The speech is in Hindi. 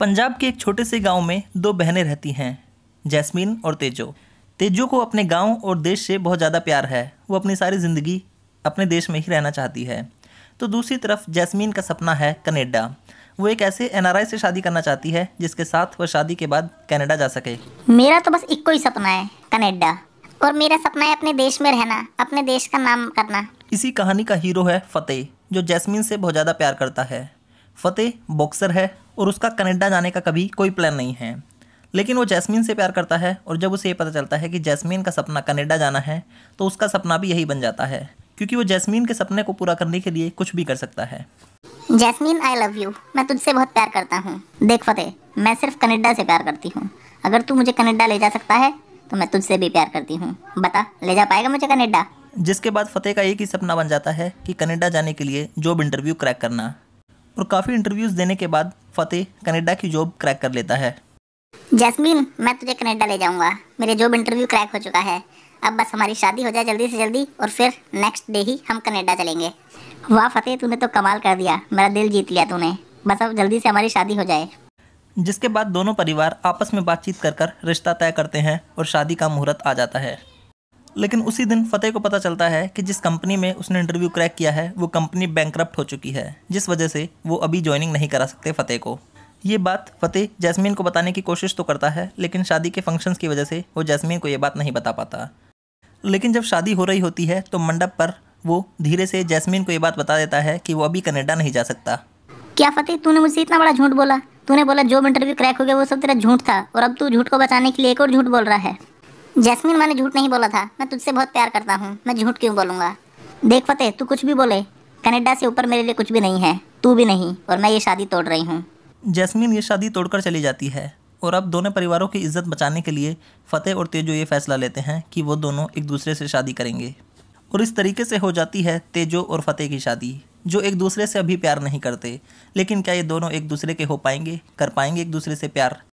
पंजाब के एक छोटे से गांव में दो बहनें रहती हैं जैस्मीन और तेजो तेजो को अपने गांव और देश से बहुत ज़्यादा प्यार है वो अपनी सारी ज़िंदगी अपने देश में ही रहना चाहती है तो दूसरी तरफ जैस्मीन का सपना है कनेडा वो एक ऐसे एन से शादी करना चाहती है जिसके साथ वह शादी के बाद कनाडा जा सके मेरा तो बस एक ही सपना है कनाडा और मेरा सपना है अपने देश में रहना अपने देश का नाम करना इसी कहानी का हीरो है फतेह जो जैस्मीन से बहुत ज़्यादा प्यार करता है फतेह बॉक्सर है और उसका कनेडा जाने का कभी कोई प्लान नहीं है लेकिन वो जैस्मिन से प्यार करता है और जब उसे ये पता चलता है कि जैस्मिन का सपना कनेडा जाना है तो उसका सपना भी यही बन जाता है क्योंकि वो जैस्मिन के सपने को पूरा करने के लिए कुछ भी कर सकता है जैस्मिन आई लव यू मैं तुझसे बहुत प्यार करता हूँ देख फतेह मैं सिर्फ कनेडा से प्यार करती हूँ अगर तू मुझे कनेडा ले जा सकता है तो मैं तुझसे भी प्यार करती हूँ बता ले जा पाएगा मुझे कनेडा जिसके बाद फतेह का एक ही सपना बन जाता है कि कनेडा जाने के लिए जॉब इंटरव्यू क्रैक करना और काफ़ी इंटरव्यूज़ देने के बाद फतेह कनेडा की जॉब क्रैक कर लेता है जैस्मीन मैं तुझे कनेडा ले जाऊंगा मेरे जॉब इंटरव्यू क्रैक हो चुका है अब बस हमारी शादी हो जाए जल्दी से जल्दी और फिर नेक्स्ट डे ही हम कनेडा चलेंगे वाह फतेह तूने तो कमाल कर दिया मेरा दिल जीत लिया तूने बस अब जल्दी से हमारी शादी हो जाए जिसके बाद दोनों परिवार आपस में बातचीत कर कर रिश्ता तय करते हैं और शादी का मुहूर्त आ जाता है लेकिन उसी दिन फतेह को पता चलता है कि जिस कंपनी में उसने इंटरव्यू क्रैक किया है वो कंपनी बैंक हो चुकी है जिस वजह से वो अभी ज्वाइनिंग नहीं करा सकते फतेह को ये बात फतेह जैस्मीन को बताने की कोशिश तो करता है लेकिन शादी के फंक्शंस की वजह से वो जैस्मीन को ये बात नहीं बता पाता लेकिन जब शादी हो रही होती है तो मंडप पर वो धीरे से जैस्मीन को ये बात बता देता है कि वो अभी कनाडा नहीं जा सकता क्या फतेह तूने मुझसे इतना बड़ा झूठ बोला तूने बोला जो इंटरव्यू क्रैक हो गया वो सब तेरा झूठ था और अब तू झूठ को बचाने के लिए एक और झूठ बोल रहा है जैस्मिन मैंने झूठ नहीं बोला था मैं तुझसे बहुत प्यार करता हूँ मैं झूठ क्यों बोलूँगा देख फतेह तू कुछ भी बोले कनाडा से ऊपर मेरे लिए कुछ भी नहीं है तू भी नहीं और मैं ये शादी तोड़ रही हूँ जैस्मिन ये शादी तोड़कर चली जाती है और अब दोनों परिवारों की इज्जत बचाने के लिए फतेह और तेजो ये फैसला लेते हैं कि वो दोनों एक दूसरे से शादी करेंगे और इस तरीके से हो जाती है तेजो और फतेह की शादी जो एक दूसरे से अभी प्यार नहीं करते लेकिन क्या ये दोनों एक दूसरे के हो पाएंगे कर पाएंगे एक दूसरे से प्यार